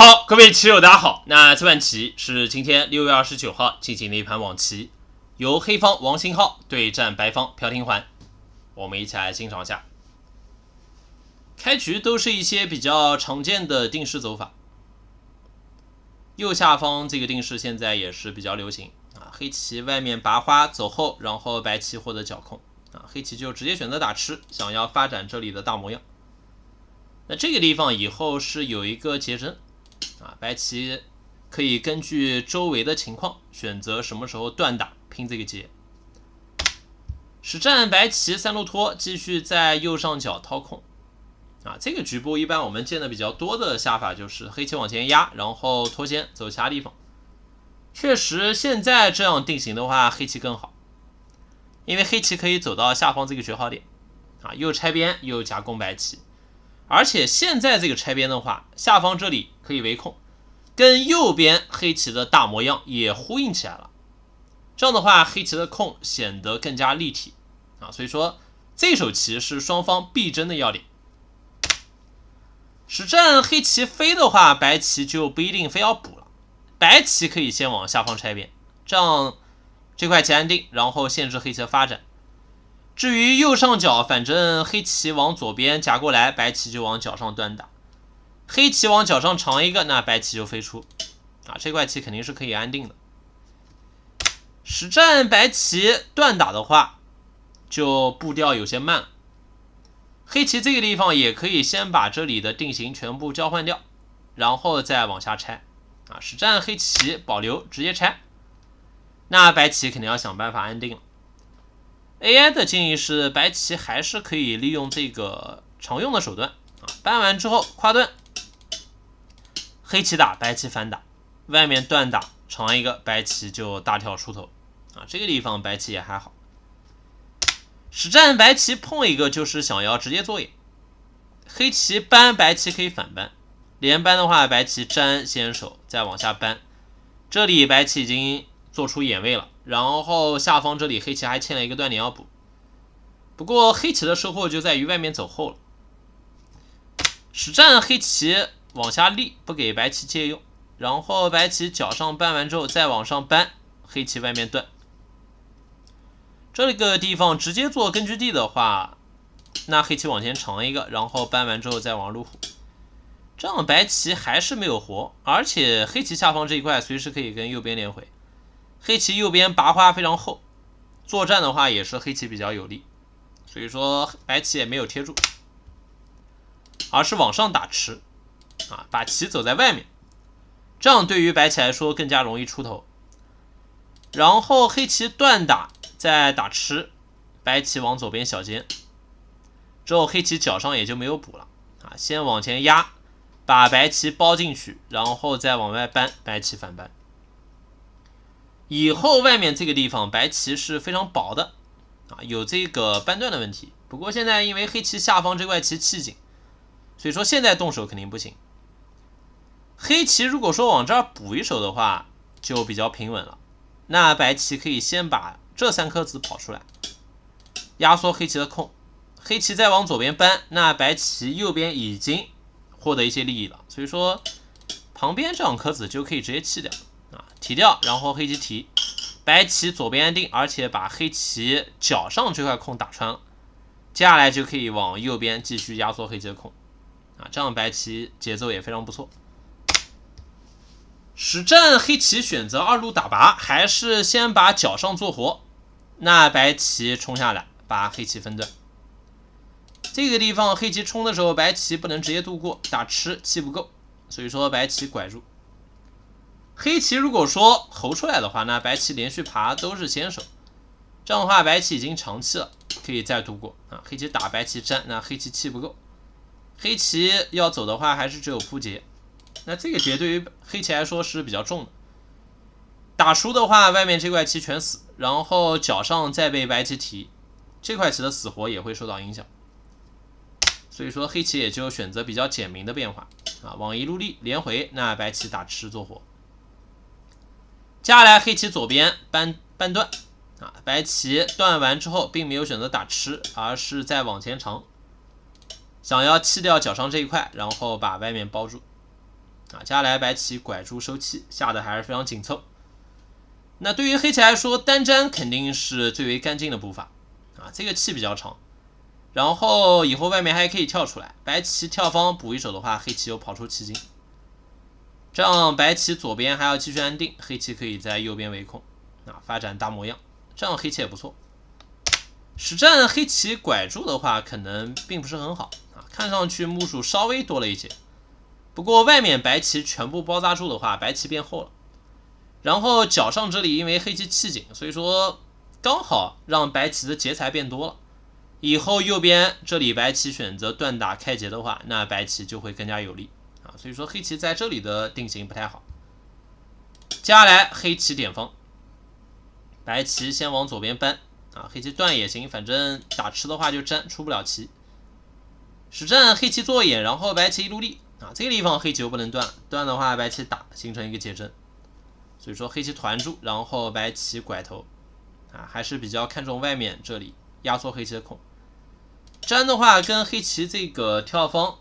好，各位棋友，大家好。那这盘棋是今天六月二十九号进行的一盘网棋，由黑方王兴浩对战白方朴廷桓，我们一起来欣赏一下。开局都是一些比较常见的定式走法，右下方这个定式现在也是比较流行啊。黑棋外面拔花走后，然后白棋获得角控啊，黑棋就直接选择打吃，想要发展这里的大模样。那这个地方以后是有一个结针，啊，白棋可以根据周围的情况选择什么时候断打拼这个劫。实战白棋三路拖，继续在右上角掏空。啊，这个局部一般我们见的比较多的下法就是黑棋往前压，然后拖先走其他地方。确实，现在这样定型的话，黑棋更好，因为黑棋可以走到下方这个绝好点，啊，又拆边又夹攻白棋。而且现在这个拆边的话，下方这里可以围空，跟右边黑棋的大模样也呼应起来了。这样的话，黑棋的空显得更加立体啊，所以说这手棋是双方必争的要点。实战黑棋飞的话，白棋就不一定非要补了，白棋可以先往下方拆边，这样这块棋安定，然后限制黑棋的发展。至于右上角，反正黑棋往左边夹过来，白棋就往角上断打。黑棋往角上长一个，那白棋就飞出。啊，这块棋肯定是可以安定的。实战白棋断打的话，就步调有些慢。黑棋这个地方也可以先把这里的定型全部交换掉，然后再往下拆。啊，实战黑棋保留直接拆，那白棋肯定要想办法安定了。AI 的建议是，白棋还是可以利用这个常用的手段啊，搬完之后跨断，黑棋打白棋反打，外面断打长一个，白棋就大跳出头啊。这个地方白棋也还好，实战白棋碰一个就是想要直接做眼，黑棋搬白棋可以反搬，连搬的话白棋占先手再往下搬，这里白棋已经做出眼位了。然后下方这里黑棋还欠了一个断点要补，不过黑棋的收获就在于外面走后了。实战黑棋往下立，不给白棋借用，然后白棋脚上搬完之后再往上搬，黑棋外面断。这个地方直接做根据地的话，那黑棋往前长一个，然后搬完之后再往路虎，这样白棋还是没有活，而且黑棋下方这一块随时可以跟右边连回。黑棋右边拔花非常厚，作战的话也是黑棋比较有利，所以说白棋也没有贴住，而是往上打吃，啊，把棋走在外面，这样对于白棋来说更加容易出头。然后黑棋断打再打吃，白棋往左边小尖，之后黑棋脚上也就没有补了，啊，先往前压，把白棋包进去，然后再往外搬，白棋反搬。以后外面这个地方白棋是非常薄的啊，有这个扳断的问题。不过现在因为黑棋下方这块棋气紧，所以说现在动手肯定不行。黑棋如果说往这儿补一手的话，就比较平稳了。那白棋可以先把这三颗子跑出来，压缩黑棋的空。黑棋再往左边搬，那白棋右边已经获得一些利益了，所以说旁边这两颗子就可以直接弃掉。提掉，然后黑棋提，白棋左边定，而且把黑棋脚上这块空打穿了，接下来就可以往右边继续压缩黑棋的空，啊，这样白棋节奏也非常不错。实战黑棋选择二路打拔，还是先把脚上做活，那白棋冲下来把黑棋分断。这个地方黑棋冲的时候，白棋不能直接度过，打吃气不够，所以说白棋拐住。黑棋如果说侯出来的话，那白棋连续爬都是先手，这样的话白棋已经长气了，可以再度过啊。黑棋打白棋粘，那黑棋气不够，黑棋要走的话还是只有扑劫，那这个劫对于黑棋来说是比较重的。打输的话，外面这块棋全死，然后脚上再被白棋提，这块棋的死活也会受到影响。所以说黑棋也就选择比较简明的变化啊，往一路立连回，那白棋打吃做活。接下来黑棋左边扳扳断啊，白棋断完之后，并没有选择打吃，而是在往前长，想要弃掉脚上这一块，然后把外面包住啊。接下来白棋拐出收气，下的还是非常紧凑。那对于黑棋来说，单粘肯定是最为干净的步伐啊，这个气比较长，然后以后外面还可以跳出来。白棋跳方补一手的话，黑棋又跑出气筋。这样白棋左边还要继续安定，黑棋可以在右边围控，啊，发展大模样，这样黑棋也不错。实战黑棋拐住的话，可能并不是很好啊，看上去目数稍微多了一些，不过外面白棋全部包扎住的话，白棋变厚了。然后角上这里因为黑棋气紧，所以说刚好让白棋的劫材变多了。以后右边这里白棋选择断打开劫的话，那白棋就会更加有利。所以说黑棋在这里的定型不太好。接下来黑棋点方。白棋先往左边搬啊，黑棋断也行，反正打吃的话就粘，出不了棋。实战黑棋做眼，然后白棋一路立啊，这个地方黑棋又不能断，断的话白棋打，形成一个解阵，所以说黑棋团住，然后白棋拐头啊，还是比较看重外面这里压缩黑棋的空。粘的话跟黑棋这个跳方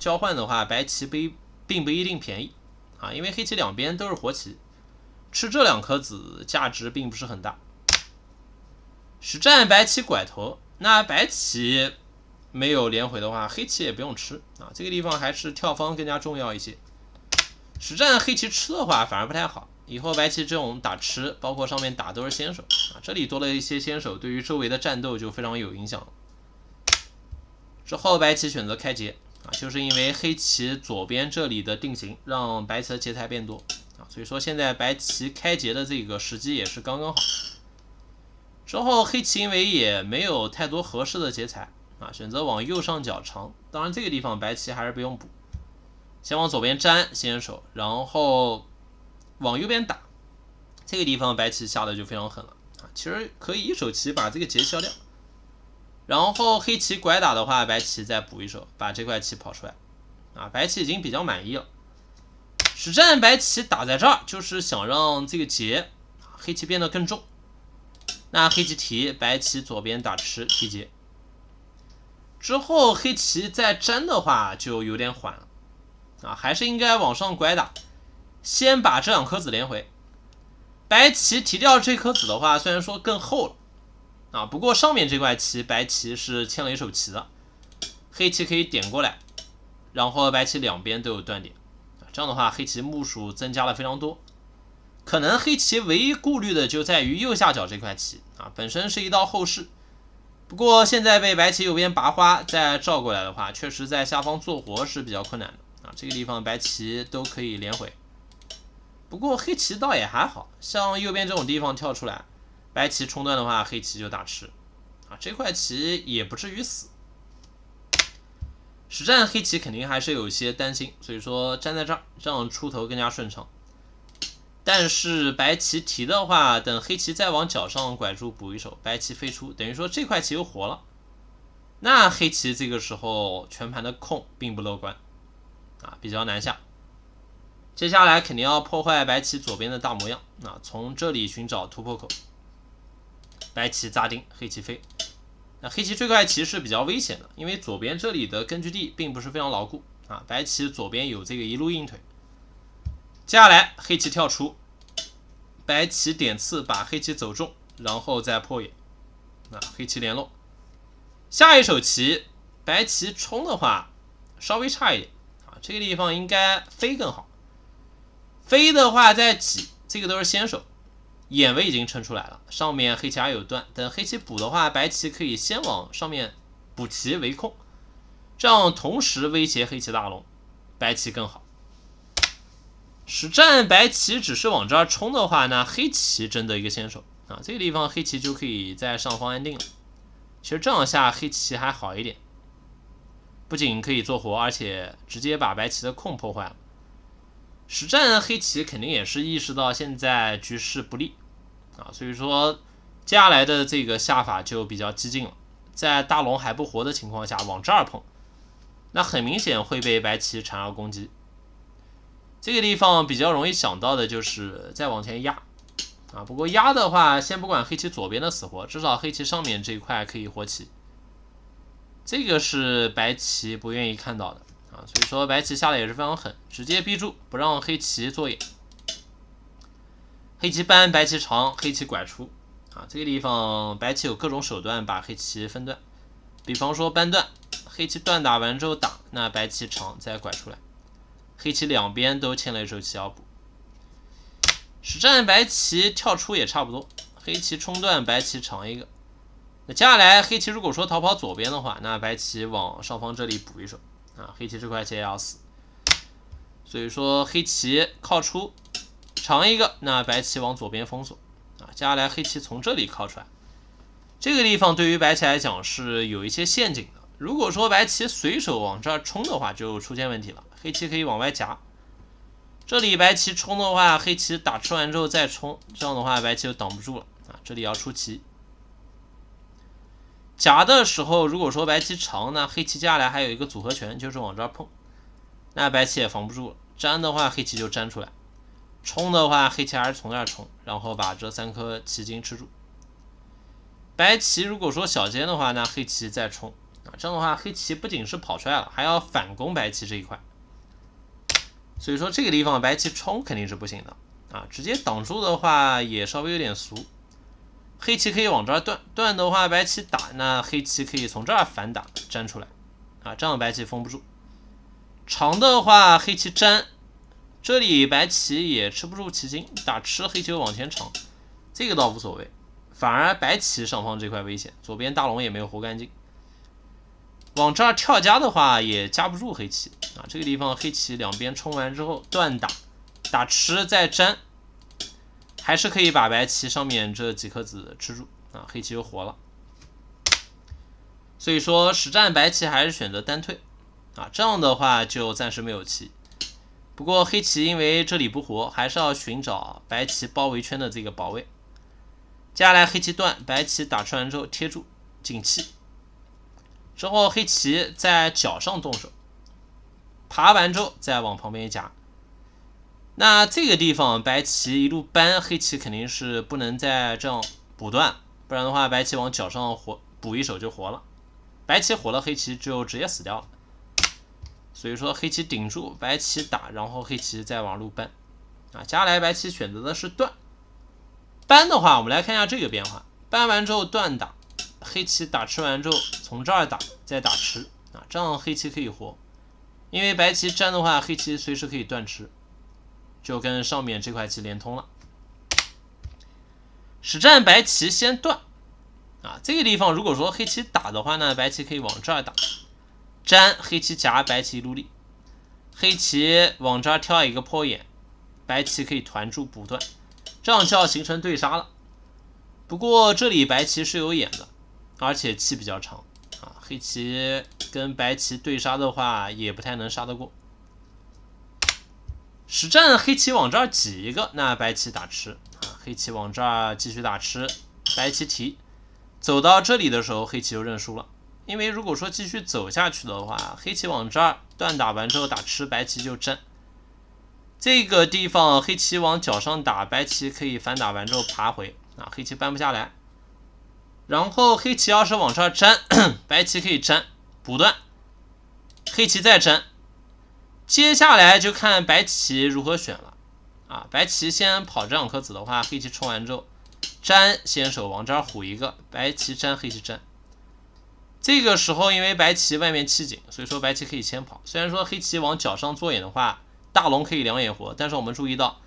交换的话，白棋不并不一定便宜啊，因为黑棋两边都是活棋，吃这两颗子价值并不是很大。实战白棋拐头，那白棋没有连回的话，黑棋也不用吃啊。这个地方还是跳方更加重要一些。实战黑棋吃的话反而不太好，以后白棋这种打吃，包括上面打都是先手啊，这里多了一些先手，对于周围的战斗就非常有影响之后白棋选择开劫。啊，就是因为黑棋左边这里的定型，让白棋劫材变多啊，所以说现在白棋开劫的这个时机也是刚刚好。之后黑棋因为也没有太多合适的劫材啊，选择往右上角长，当然这个地方白棋还是不用补，先往左边粘先手，然后往右边打，这个地方白棋下的就非常狠了啊，其实可以一手棋把这个劫消掉。然后黑棋拐打的话，白棋再补一手，把这块棋跑出来。啊，白棋已经比较满意了。实战白棋打在这儿，就是想让这个劫，黑棋变得更重。那黑棋提，白棋左边打吃提劫。之后黑棋再粘的话，就有点缓了。啊，还是应该往上拐打，先把这两颗子连回。白棋提掉这颗子的话，虽然说更厚了。啊，不过上面这块棋，白棋是欠了一手棋的，黑棋可以点过来，然后白棋两边都有断点，这样的话黑棋目数增加了非常多，可能黑棋唯一顾虑的就在于右下角这块棋啊，本身是一道后势，不过现在被白棋右边拔花再照过来的话，确实在下方做活是比较困难的啊，这个地方白棋都可以连回，不过黑棋倒也还好像右边这种地方跳出来。白棋冲断的话，黑棋就打吃啊！这块棋也不至于死。实战黑棋肯定还是有些担心，所以说站在这儿样出头更加顺畅。但是白棋提的话，等黑棋再往角上拐住补一手，白棋飞出，等于说这块棋又活了。那黑棋这个时候全盘的控并不乐观啊，比较难下。接下来肯定要破坏白棋左边的大模样啊，从这里寻找突破口。白棋扎钉，黑棋飞。那黑棋这块棋是比较危险的，因为左边这里的根据地并不是非常牢固啊。白棋左边有这个一路硬腿。接下来黑棋跳出，白棋点刺把黑棋走中，然后再破眼。那黑棋联络。下一手棋，白棋冲的话稍微差一点啊，这个地方应该飞更好。飞的话再挤，这个都是先手。眼位已经撑出来了，上面黑棋还有断，等黑棋补的话，白棋可以先往上面补棋围空，这样同时威胁黑棋大龙，白棋更好。实战白棋只是往这儿冲的话呢，黑棋真的一个先手啊，这个地方黑棋就可以在上方安定了。其实这样下黑棋还好一点，不仅可以做活，而且直接把白棋的空破坏了。实战黑棋肯定也是意识到现在局势不利。啊，所以说接下来的这个下法就比较激进了，在大龙还不活的情况下往这儿碰，那很明显会被白棋缠绕攻击。这个地方比较容易想到的就是再往前压，啊，不过压的话先不管黑棋左边的死活，至少黑棋上面这一块可以活棋，这个是白棋不愿意看到的啊，所以说白棋下的也是非常狠，直接逼住不让黑棋做眼。黑棋扳，白棋长，黑棋拐出，啊，这个地方白棋有各种手段把黑棋分段，比方说扳断，黑棋断打完之后打，那白棋长再拐出来，黑棋两边都欠了一手棋要补。实战白棋跳出也差不多，黑棋冲断，白棋长一个。那接下来黑棋如果说逃跑左边的话，那白棋往上方这里补一手，啊，黑棋这块棋也要死，所以说黑棋靠出。长一个，那白棋往左边封锁，啊，接下来黑棋从这里靠出来，这个地方对于白棋来讲是有一些陷阱的。如果说白棋随手往这儿冲的话，就出现问题了。黑棋可以往外夹，这里白棋冲的话，黑棋打吃完之后再冲，这样的话白棋就挡不住了啊。这里要出棋夹的时候，如果说白棋长，那黑棋接下来还有一个组合拳，就是往这儿碰，那白棋也防不住了。粘的话，黑棋就粘出来。冲的话，黑棋还是从这儿冲，然后把这三颗棋筋吃住。白棋如果说小尖的话，那黑棋再冲啊，这样的话黑棋不仅是跑出来了，还要反攻白棋这一块。所以说这个地方白棋冲肯定是不行的啊，直接挡住的话也稍微有点俗。黑棋可以往这儿断，断的话白棋打，那黑棋可以从这儿反打粘出来啊，这样白棋封不住。长的话黑棋粘。这里白棋也吃不住棋筋，打吃黑棋往前长，这个倒无所谓，反而白棋上方这块危险，左边大龙也没有活干净，往这儿跳夹的话也夹不住黑棋啊。这个地方黑棋两边冲完之后断打，打吃再粘，还是可以把白棋上面这几颗子吃住啊，黑棋又活了。所以说实战白棋还是选择单退啊，这样的话就暂时没有棋。不过黑棋因为这里不活，还是要寻找白棋包围圈的这个保卫。接下来黑棋断，白棋打穿完之后贴住进气，之后黑棋在脚上动手，爬完之后再往旁边一夹。那这个地方白棋一路扳，黑棋肯定是不能再这样补断，不然的话白棋往脚上活补一手就活了，白棋活了，黑棋就直接死掉了。所以说黑棋顶住，白棋打，然后黑棋再往路搬，啊，接下来白棋选择的是断，搬的话，我们来看一下这个变化，搬完之后断打，黑棋打吃完之后从这儿打再打吃，啊，这样黑棋可以活，因为白棋粘的话，黑棋随时可以断吃，就跟上面这块棋连通了。实战白棋先断，啊，这个地方如果说黑棋打的话呢，白棋可以往这儿打。粘黑棋夹白棋一路力，黑棋往这儿跳一个破眼，白棋可以团住补断，这样就要形成对杀了。不过这里白棋是有眼的，而且气比较长啊，黑棋跟白棋对杀的话也不太能杀得过。实战黑棋往这儿挤一个，那白棋打吃啊，黑棋往这儿继续打吃，白棋提，走到这里的时候黑棋就认输了。因为如果说继续走下去的话，黑棋往这儿断打完之后打吃，白棋就粘。这个地方黑棋往角上打，白棋可以反打完之后爬回啊，黑棋扳不下来。然后黑棋要是往儿粘，白棋可以粘补断，黑棋再粘。接下来就看白棋如何选了啊，白棋先跑这两颗子的话，黑棋冲完之后粘，先手往这儿虎一个，白棋粘，黑棋粘。这个时候，因为白棋外面气紧，所以说白棋可以先跑。虽然说黑棋往角上做眼的话，大龙可以两眼活，但是我们注意到，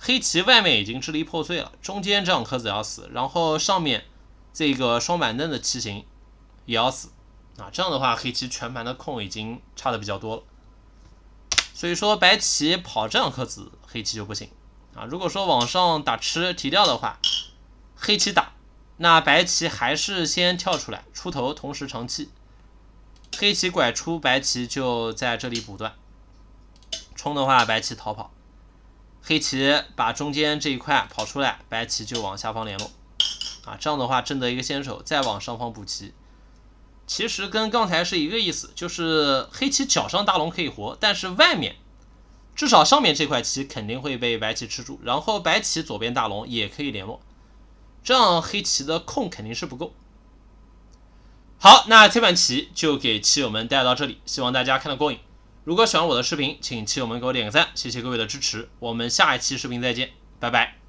黑棋外面已经支离破碎了，中间这两颗子要死，然后上面这个双板凳的棋形也要死啊。这样的话，黑棋全盘的空已经差的比较多了，所以说白棋跑这两颗子，黑棋就不行啊。如果说往上打吃提掉的话，黑棋打。那白棋还是先跳出来出头，同时长气。黑棋拐出，白棋就在这里补断。冲的话，白棋逃跑，黑棋把中间这一块跑出来，白棋就往下方联络。啊，这样的话，挣得一个先手，再往上方补棋。其实跟刚才是一个意思，就是黑棋脚上大龙可以活，但是外面至少上面这块棋肯定会被白棋吃住，然后白棋左边大龙也可以联络。这样黑棋的空肯定是不够。好，那这盘棋就给棋友们带到这里，希望大家看得过瘾。如果喜欢我的视频，请棋友们给我点个赞，谢谢各位的支持。我们下一期视频再见，拜拜。